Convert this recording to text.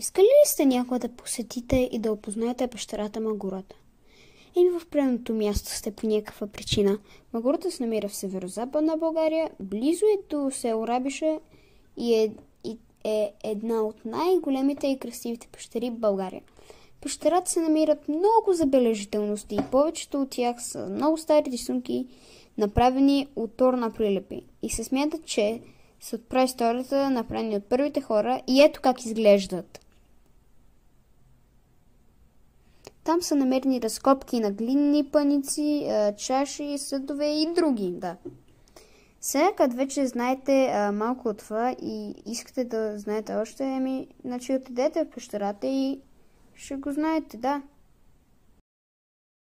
Искали ли сте някога да посетите и да опознаете пещерата Магурата? Или в предното място сте по някаква причина. Магурата се намира в северо-западна България, близо е до село Рабише и е, и е една от най-големите и красивите пещери в България. Пещерата се намират много забележителности и повечето от тях са много стари рисунки, направени от торна прилепи. И се смята, че са от праисторията, направени от първите хора и ето как изглеждат. Там са намерени разкопки на глинни паници, чаши, съдове и други. Да. Сега, като вече знаете а, малко от това и искате да знаете още, ами, значи отидете в пещерата и ще го знаете, да.